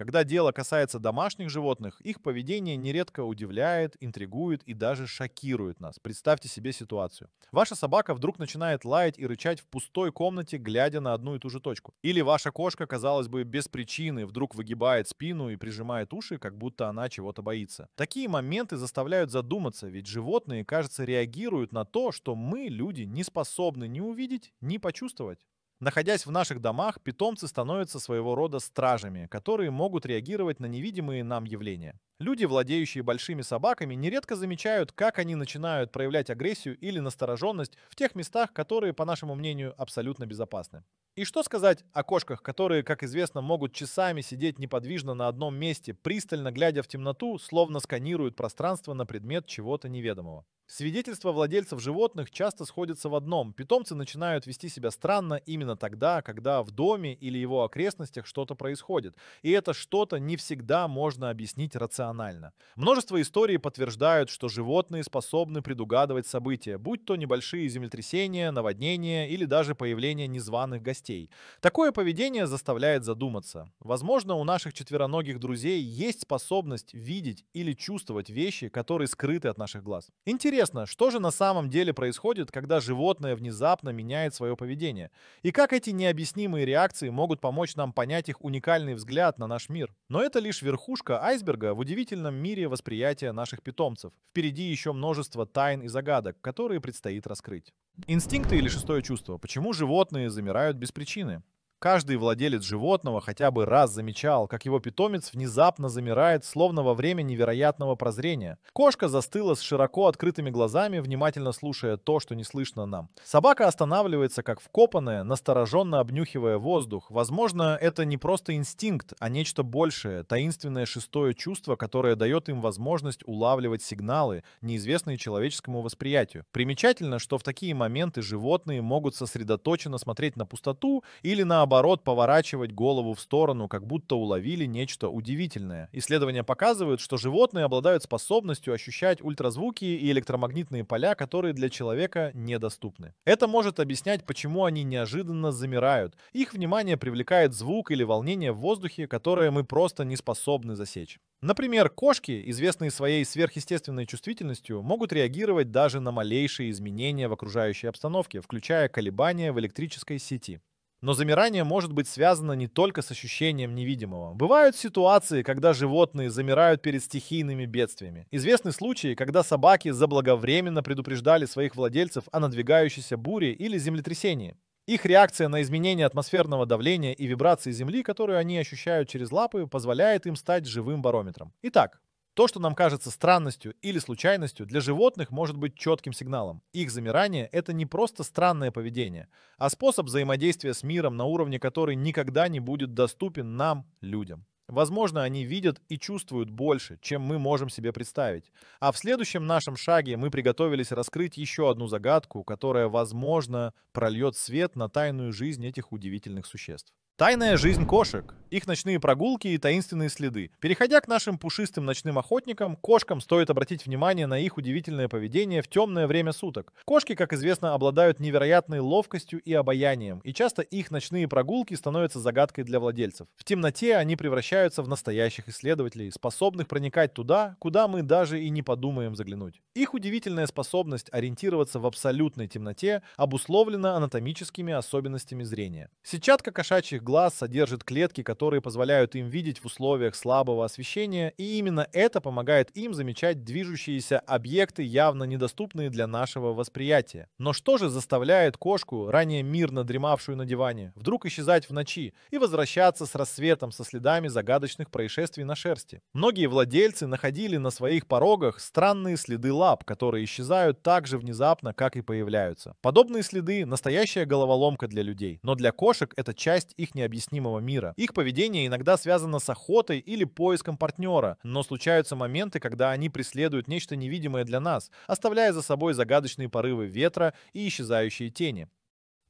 Когда дело касается домашних животных, их поведение нередко удивляет, интригует и даже шокирует нас. Представьте себе ситуацию. Ваша собака вдруг начинает лаять и рычать в пустой комнате, глядя на одну и ту же точку. Или ваша кошка, казалось бы, без причины вдруг выгибает спину и прижимает уши, как будто она чего-то боится. Такие моменты заставляют задуматься, ведь животные, кажется, реагируют на то, что мы, люди, не способны ни увидеть, ни почувствовать. Находясь в наших домах, питомцы становятся своего рода стражами, которые могут реагировать на невидимые нам явления. Люди, владеющие большими собаками, нередко замечают, как они начинают проявлять агрессию или настороженность в тех местах, которые, по нашему мнению, абсолютно безопасны. И что сказать о кошках, которые, как известно, могут часами сидеть неподвижно на одном месте, пристально глядя в темноту, словно сканируют пространство на предмет чего-то неведомого. Свидетельства владельцев животных часто сходятся в одном. Питомцы начинают вести себя странно именно тогда, когда в доме или его окрестностях что-то происходит. И это что-то не всегда можно объяснить рационально. Множество историй подтверждают, что животные способны предугадывать события, будь то небольшие землетрясения, наводнения или даже появление незваных гостей. Такое поведение заставляет задуматься. Возможно, у наших четвероногих друзей есть способность видеть или чувствовать вещи, которые скрыты от наших глаз. Интересно интересно, что же на самом деле происходит, когда животное внезапно меняет свое поведение? И как эти необъяснимые реакции могут помочь нам понять их уникальный взгляд на наш мир? Но это лишь верхушка айсберга в удивительном мире восприятия наших питомцев. Впереди еще множество тайн и загадок, которые предстоит раскрыть. Инстинкты или шестое чувство? Почему животные замирают без причины? Каждый владелец животного хотя бы раз замечал, как его питомец внезапно замирает, словно во время невероятного прозрения. Кошка застыла с широко открытыми глазами, внимательно слушая то, что не слышно нам. Собака останавливается как вкопанная, настороженно обнюхивая воздух. Возможно, это не просто инстинкт, а нечто большее, таинственное шестое чувство, которое дает им возможность улавливать сигналы, неизвестные человеческому восприятию. Примечательно, что в такие моменты животные могут сосредоточенно смотреть на пустоту или на наоборот поворачивать голову в сторону, как будто уловили нечто удивительное. Исследования показывают, что животные обладают способностью ощущать ультразвуки и электромагнитные поля, которые для человека недоступны. Это может объяснять, почему они неожиданно замирают. Их внимание привлекает звук или волнение в воздухе, которое мы просто не способны засечь. Например, кошки, известные своей сверхъестественной чувствительностью, могут реагировать даже на малейшие изменения в окружающей обстановке, включая колебания в электрической сети. Но замирание может быть связано не только с ощущением невидимого. Бывают ситуации, когда животные замирают перед стихийными бедствиями. Известны случаи, когда собаки заблаговременно предупреждали своих владельцев о надвигающейся буре или землетрясении. Их реакция на изменение атмосферного давления и вибрации Земли, которую они ощущают через лапы, позволяет им стать живым барометром. Итак, то, что нам кажется странностью или случайностью, для животных может быть четким сигналом. Их замирание — это не просто странное поведение, а способ взаимодействия с миром, на уровне который никогда не будет доступен нам, людям. Возможно, они видят и чувствуют больше, чем мы можем себе представить. А в следующем нашем шаге мы приготовились раскрыть еще одну загадку, которая, возможно, прольет свет на тайную жизнь этих удивительных существ. Тайная жизнь кошек. Их ночные прогулки и таинственные следы. Переходя к нашим пушистым ночным охотникам, кошкам стоит обратить внимание на их удивительное поведение в темное время суток. Кошки, как известно, обладают невероятной ловкостью и обаянием, и часто их ночные прогулки становятся загадкой для владельцев. В темноте они превращаются в настоящих исследователей, способных проникать туда, куда мы даже и не подумаем заглянуть. Их удивительная способность ориентироваться в абсолютной темноте обусловлена анатомическими особенностями зрения. Сетчатка кошачьих глаз глаз содержит клетки, которые позволяют им видеть в условиях слабого освещения, и именно это помогает им замечать движущиеся объекты, явно недоступные для нашего восприятия. Но что же заставляет кошку, ранее мирно дремавшую на диване, вдруг исчезать в ночи и возвращаться с рассветом со следами загадочных происшествий на шерсти? Многие владельцы находили на своих порогах странные следы лап, которые исчезают так же внезапно, как и появляются. Подобные следы – настоящая головоломка для людей, но для кошек это часть их необъяснимого мира. Их поведение иногда связано с охотой или поиском партнера, но случаются моменты, когда они преследуют нечто невидимое для нас, оставляя за собой загадочные порывы ветра и исчезающие тени.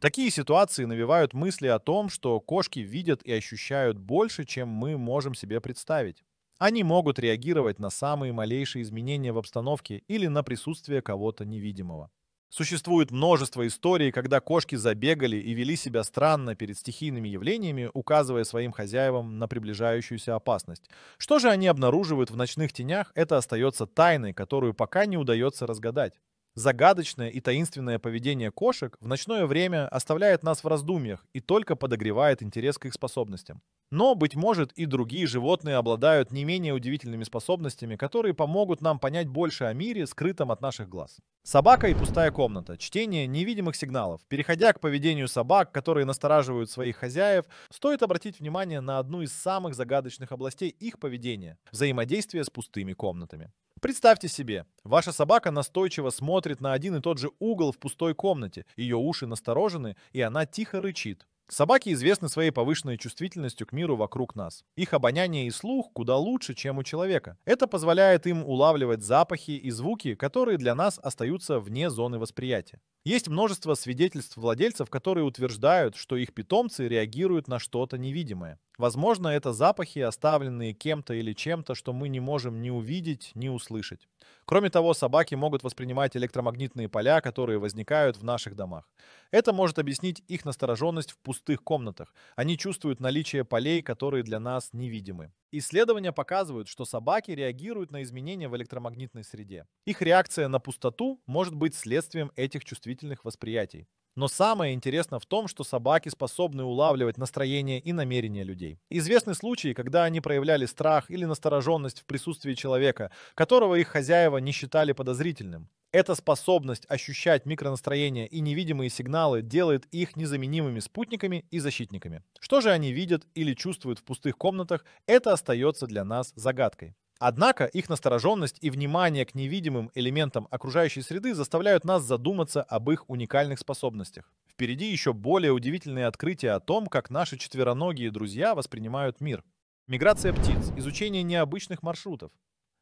Такие ситуации навевают мысли о том, что кошки видят и ощущают больше, чем мы можем себе представить. Они могут реагировать на самые малейшие изменения в обстановке или на присутствие кого-то невидимого. Существует множество историй, когда кошки забегали и вели себя странно перед стихийными явлениями, указывая своим хозяевам на приближающуюся опасность. Что же они обнаруживают в ночных тенях, это остается тайной, которую пока не удается разгадать. Загадочное и таинственное поведение кошек в ночное время оставляет нас в раздумьях и только подогревает интерес к их способностям. Но, быть может, и другие животные обладают не менее удивительными способностями, которые помогут нам понять больше о мире, скрытом от наших глаз. Собака и пустая комната. Чтение невидимых сигналов. Переходя к поведению собак, которые настораживают своих хозяев, стоит обратить внимание на одну из самых загадочных областей их поведения – взаимодействие с пустыми комнатами. Представьте себе, ваша собака настойчиво смотрит на один и тот же угол в пустой комнате, ее уши насторожены, и она тихо рычит. Собаки известны своей повышенной чувствительностью к миру вокруг нас. Их обоняние и слух куда лучше, чем у человека. Это позволяет им улавливать запахи и звуки, которые для нас остаются вне зоны восприятия. Есть множество свидетельств владельцев, которые утверждают, что их питомцы реагируют на что-то невидимое. Возможно, это запахи, оставленные кем-то или чем-то, что мы не можем ни увидеть, ни услышать. Кроме того, собаки могут воспринимать электромагнитные поля, которые возникают в наших домах. Это может объяснить их настороженность в пустых комнатах. Они чувствуют наличие полей, которые для нас невидимы. Исследования показывают, что собаки реагируют на изменения в электромагнитной среде. Их реакция на пустоту может быть следствием этих чувствительных мыслительных восприятий. Но самое интересное в том, что собаки способны улавливать настроение и намерения людей. Известны случаи, когда они проявляли страх или настороженность в присутствии человека, которого их хозяева не считали подозрительным. Эта способность ощущать микронастроения и невидимые сигналы делает их незаменимыми спутниками и защитниками. Что же они видят или чувствуют в пустых комнатах, это остается для нас загадкой. Однако их настороженность и внимание к невидимым элементам окружающей среды заставляют нас задуматься об их уникальных способностях. Впереди еще более удивительные открытия о том, как наши четвероногие друзья воспринимают мир. Миграция птиц, изучение необычных маршрутов.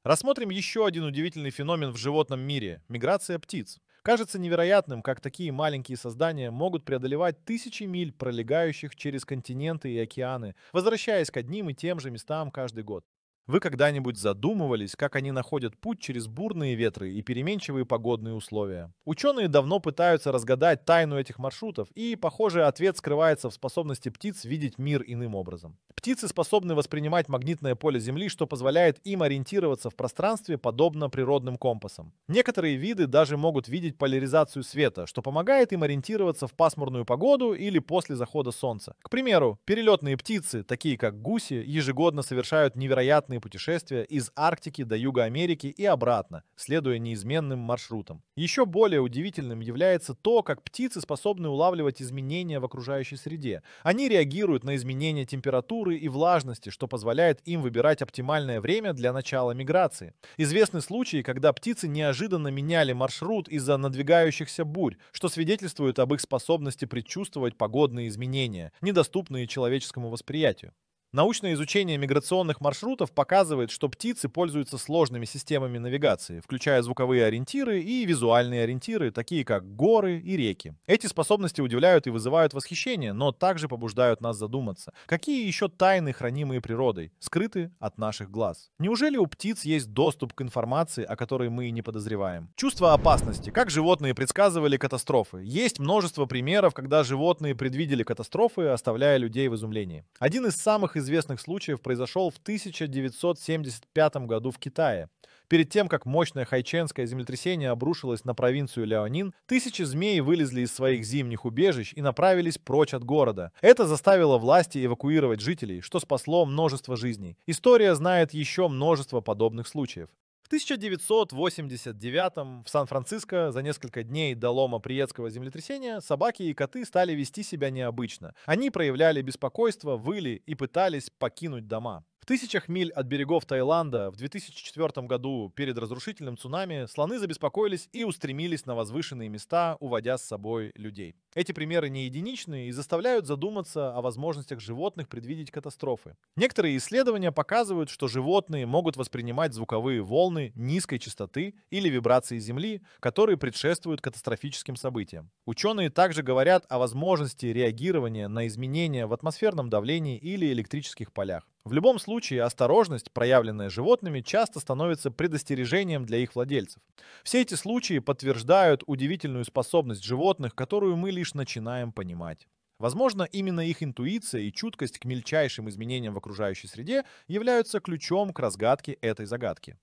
Рассмотрим еще один удивительный феномен в животном мире – миграция птиц. Кажется невероятным, как такие маленькие создания могут преодолевать тысячи миль, пролегающих через континенты и океаны, возвращаясь к одним и тем же местам каждый год. Вы когда-нибудь задумывались, как они находят путь через бурные ветры и переменчивые погодные условия? Ученые давно пытаются разгадать тайну этих маршрутов, и, похоже, ответ скрывается в способности птиц видеть мир иным образом. Птицы способны воспринимать магнитное поле Земли, что позволяет им ориентироваться в пространстве подобно природным компасам. Некоторые виды даже могут видеть поляризацию света, что помогает им ориентироваться в пасмурную погоду или после захода солнца. К примеру, перелетные птицы, такие как гуси, ежегодно совершают невероятные кругосветные путешествия из Арктики до Юга Америки и обратно, следуя неизменным маршрутам. Еще более удивительным является то, как птицы способны улавливать изменения в окружающей среде. Они реагируют на изменения температуры и влажности, что позволяет им выбирать оптимальное время для начала миграции. Известны случаи, когда птицы неожиданно меняли маршрут из-за надвигающихся бурь, что свидетельствует об их способности предчувствовать погодные изменения, недоступные человеческому восприятию. Научное изучение миграционных маршрутов показывает, что птицы пользуются сложными системами навигации, включая звуковые ориентиры и визуальные ориентиры, такие как горы и реки. Эти способности удивляют и вызывают восхищение, но также побуждают нас задуматься, какие еще тайны, хранимые природой, скрыты от наших глаз. Неужели у птиц есть доступ к информации, о которой мы и не подозреваем? Чувство опасности. Как животные предсказывали катастрофы? Есть множество примеров, когда животные предвидели катастрофы, оставляя людей в изумлении. Один из самых известных случаев произошел в 1975 году в Китае. Перед тем, как мощное хайченское землетрясение обрушилось на провинцию Ляонин, тысячи змей вылезли из своих зимних убежищ и направились прочь от города. Это заставило власти эвакуировать жителей, что спасло множество жизней. История знает еще множество подобных случаев. В 1989 в Сан-Франциско за несколько дней до лома приетского землетрясения собаки и коты стали вести себя необычно. Они проявляли беспокойство, выли и пытались покинуть дома. В тысячах миль от берегов Таиланда в 2004 году перед разрушительным цунами слоны забеспокоились и устремились на возвышенные места, уводя с собой людей. Эти примеры не единичные и заставляют задуматься о возможностях животных предвидеть катастрофы. Некоторые исследования показывают, что животные могут воспринимать звуковые волны низкой частоты или вибрации Земли, которые предшествуют катастрофическим событиям. Ученые также говорят о возможности реагирования на изменения в атмосферном давлении или электрических полях. В любом случае, осторожность, проявленная животными, часто становится предостережением для их владельцев. Все эти случаи подтверждают удивительную способность животных, которую мы лишь лишь начинаем понимать. Возможно, именно их интуиция и чуткость к мельчайшим изменениям в окружающей среде являются ключом к разгадке этой загадки.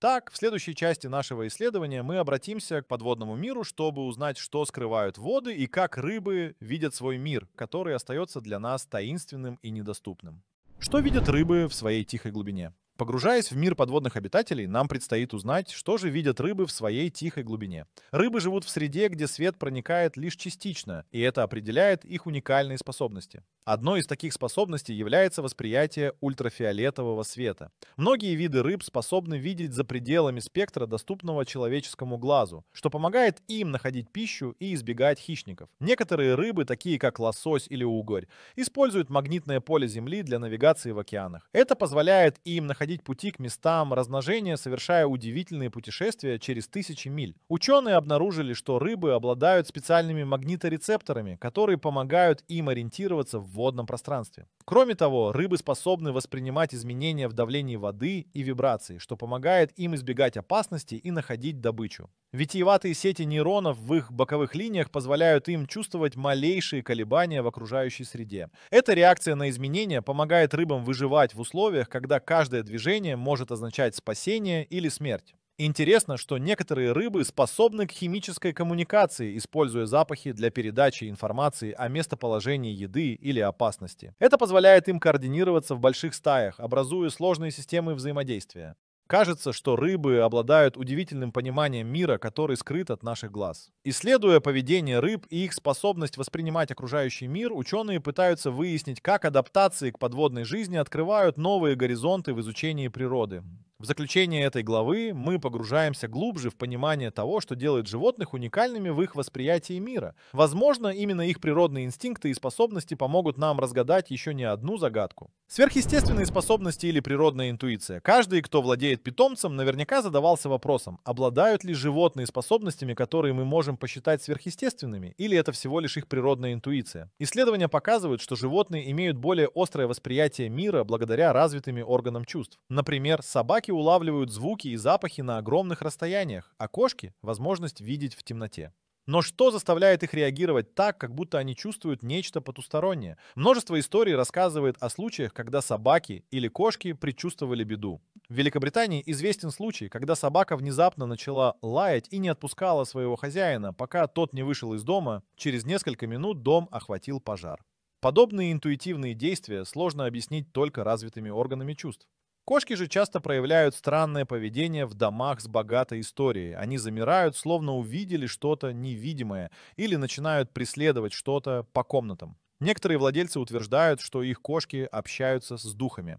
Так, в следующей части нашего исследования мы обратимся к подводному миру, чтобы узнать, что скрывают воды и как рыбы видят свой мир, который остается для нас таинственным и недоступным. Что видят рыбы в своей тихой глубине? Погружаясь в мир подводных обитателей, нам предстоит узнать, что же видят рыбы в своей тихой глубине. Рыбы живут в среде, где свет проникает лишь частично, и это определяет их уникальные способности. Одной из таких способностей является восприятие ультрафиолетового света. Многие виды рыб способны видеть за пределами спектра, доступного человеческому глазу, что помогает им находить пищу и избегать хищников. Некоторые рыбы, такие как лосось или угорь, используют магнитное поле Земли для навигации в океанах. Это позволяет им находить пути к местам размножения, совершая удивительные путешествия через тысячи миль. Ученые обнаружили, что рыбы обладают специальными магниторецепторами, которые помогают им ориентироваться в в водном пространстве. Кроме того, рыбы способны воспринимать изменения в давлении воды и вибрации, что помогает им избегать опасности и находить добычу. Витиеватые сети нейронов в их боковых линиях позволяют им чувствовать малейшие колебания в окружающей среде. Эта реакция на изменения помогает рыбам выживать в условиях, когда каждое движение может означать спасение или смерть. Интересно, что некоторые рыбы способны к химической коммуникации, используя запахи для передачи информации о местоположении еды или опасности. Это позволяет им координироваться в больших стаях, образуя сложные системы взаимодействия. Кажется, что рыбы обладают удивительным пониманием мира, который скрыт от наших глаз. Исследуя поведение рыб и их способность воспринимать окружающий мир, ученые пытаются выяснить, как адаптации к подводной жизни открывают новые горизонты в изучении природы. В заключение этой главы мы погружаемся глубже в понимание того, что делает животных уникальными в их восприятии мира. Возможно, именно их природные инстинкты и способности помогут нам разгадать еще не одну загадку. Сверхъестественные способности или природная интуиция. Каждый, кто владеет питомцем, наверняка задавался вопросом, обладают ли животные способностями, которые мы можем посчитать сверхъестественными, или это всего лишь их природная интуиция. Исследования показывают, что животные имеют более острое восприятие мира благодаря развитым органам чувств. Например, собаки улавливают звуки и запахи на огромных расстояниях, а кошки – возможность видеть в темноте. Но что заставляет их реагировать так, как будто они чувствуют нечто потустороннее? Множество историй рассказывает о случаях, когда собаки или кошки предчувствовали беду. В Великобритании известен случай, когда собака внезапно начала лаять и не отпускала своего хозяина, пока тот не вышел из дома. Через несколько минут дом охватил пожар. Подобные интуитивные действия сложно объяснить только развитыми органами чувств. Кошки же часто проявляют странное поведение в домах с богатой историей. Они замирают, словно увидели что-то невидимое, или начинают преследовать что-то по комнатам. Некоторые владельцы утверждают, что их кошки общаются с духами.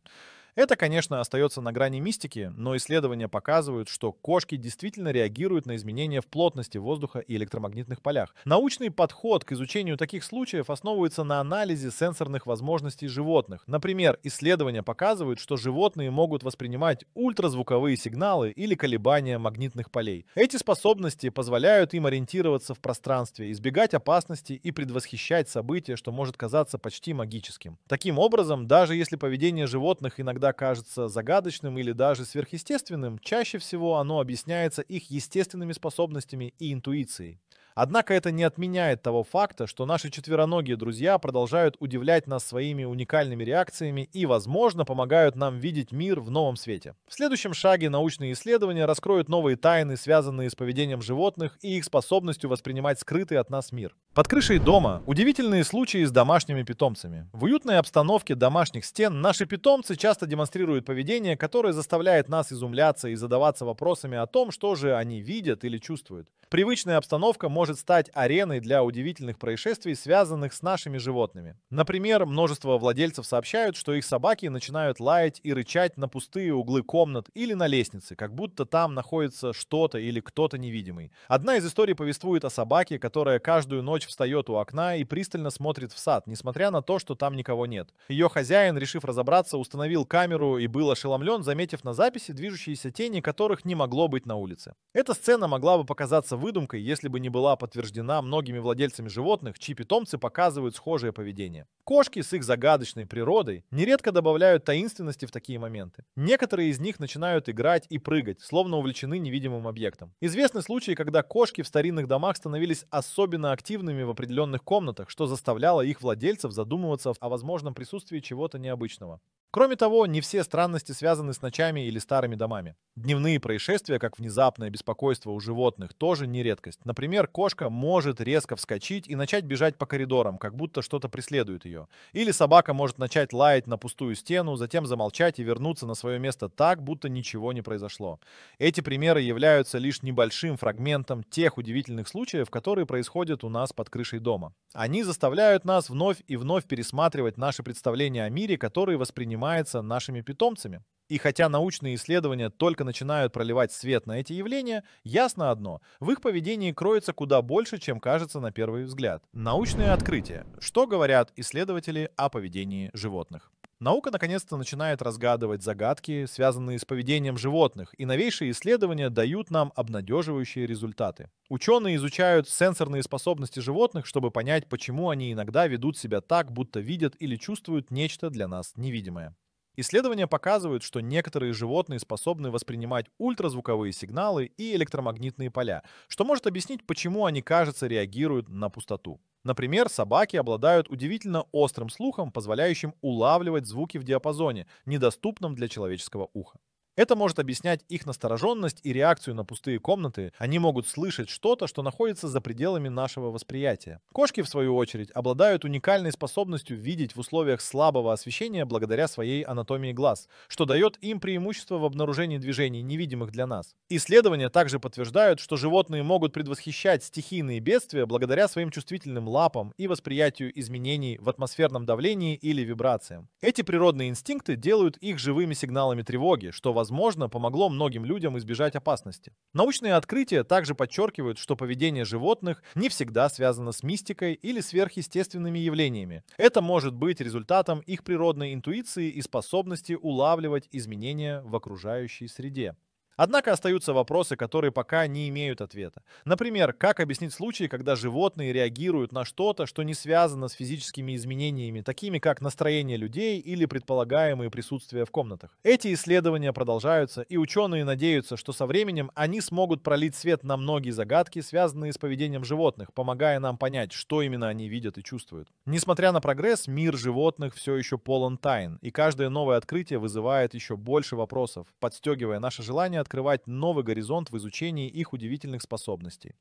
Это, конечно, остается на грани мистики, но исследования показывают, что кошки действительно реагируют на изменения в плотности воздуха и электромагнитных полях. Научный подход к изучению таких случаев основывается на анализе сенсорных возможностей животных. Например, исследования показывают, что животные могут воспринимать ультразвуковые сигналы или колебания магнитных полей. Эти способности позволяют им ориентироваться в пространстве, избегать опасности и предвосхищать события, что может казаться почти магическим. Таким образом, даже если поведение животных иногда иногда кажется загадочным или даже сверхъестественным, чаще всего оно объясняется их естественными способностями и интуицией. Однако это не отменяет того факта, что наши четвероногие друзья продолжают удивлять нас своими уникальными реакциями и, возможно, помогают нам видеть мир в новом свете. В следующем шаге научные исследования раскроют новые тайны, связанные с поведением животных и их способностью воспринимать скрытый от нас мир. Под крышей дома удивительные случаи с домашними питомцами. В уютной обстановке домашних стен наши питомцы часто демонстрируют поведение, которое заставляет нас изумляться и задаваться вопросами о том, что же они видят или чувствуют. Привычная обстановка может стать ареной для удивительных происшествий, связанных с нашими животными. Например, множество владельцев сообщают, что их собаки начинают лаять и рычать на пустые углы комнат или на лестнице, как будто там находится что-то или кто-то невидимый. Одна из историй повествует о собаке, которая каждую ночь встает у окна и пристально смотрит в сад, несмотря на то, что там никого нет. Ее хозяин, решив разобраться, установил камеру и был ошеломлен, заметив на записи движущиеся тени, которых не могло быть на улице. Эта сцена могла бы показаться выдумкой, если бы не была подтверждена многими владельцами животных, чьи питомцы показывают схожее поведение. Кошки с их загадочной природой нередко добавляют таинственности в такие моменты. Некоторые из них начинают играть и прыгать, словно увлечены невидимым объектом. Известны случаи, когда кошки в старинных домах становились особенно активными в определенных комнатах, что заставляло их владельцев задумываться о возможном присутствии чего-то необычного. Кроме того, не все странности связаны с ночами или старыми домами. Дневные происшествия, как внезапное беспокойство у животных, тоже не редкость. Например, кошка может резко вскочить и начать бежать по коридорам, как будто что-то преследует ее. Или собака может начать лаять на пустую стену, затем замолчать и вернуться на свое место так, будто ничего не произошло. Эти примеры являются лишь небольшим фрагментом тех удивительных случаев, которые происходят у нас под крышей дома. Они заставляют нас вновь и вновь пересматривать наши представления о мире, которые воспринимаются нашими питомцами. И хотя научные исследования только начинают проливать свет на эти явления, ясно одно – в их поведении кроется куда больше, чем кажется на первый взгляд. Научные открытия. Что говорят исследователи о поведении животных? Наука наконец-то начинает разгадывать загадки, связанные с поведением животных, и новейшие исследования дают нам обнадеживающие результаты. Ученые изучают сенсорные способности животных, чтобы понять, почему они иногда ведут себя так, будто видят или чувствуют нечто для нас невидимое. Исследования показывают, что некоторые животные способны воспринимать ультразвуковые сигналы и электромагнитные поля, что может объяснить, почему они, кажется, реагируют на пустоту. Например, собаки обладают удивительно острым слухом, позволяющим улавливать звуки в диапазоне, недоступном для человеческого уха. Это может объяснять их настороженность и реакцию на пустые комнаты. Они могут слышать что-то, что находится за пределами нашего восприятия. Кошки, в свою очередь, обладают уникальной способностью видеть в условиях слабого освещения благодаря своей анатомии глаз, что дает им преимущество в обнаружении движений, невидимых для нас. Исследования также подтверждают, что животные могут предвосхищать стихийные бедствия благодаря своим чувствительным лапам и восприятию изменений в атмосферном давлении или вибрациям. Эти природные инстинкты делают их живыми сигналами тревоги, что, возможно, возможно, помогло многим людям избежать опасности. Научные открытия также подчеркивают, что поведение животных не всегда связано с мистикой или сверхъестественными явлениями. Это может быть результатом их природной интуиции и способности улавливать изменения в окружающей среде. Однако остаются вопросы, которые пока не имеют ответа. Например, как объяснить случаи, когда животные реагируют на что-то, что не связано с физическими изменениями, такими как настроение людей или предполагаемые присутствия в комнатах. Эти исследования продолжаются, и ученые надеются, что со временем они смогут пролить свет на многие загадки, связанные с поведением животных, помогая нам понять, что именно они видят и чувствуют. Несмотря на прогресс, мир животных все еще полон тайн, и каждое новое открытие вызывает еще больше вопросов, подстегивая наше желание открывать новый горизонт в изучении их удивительных способностей.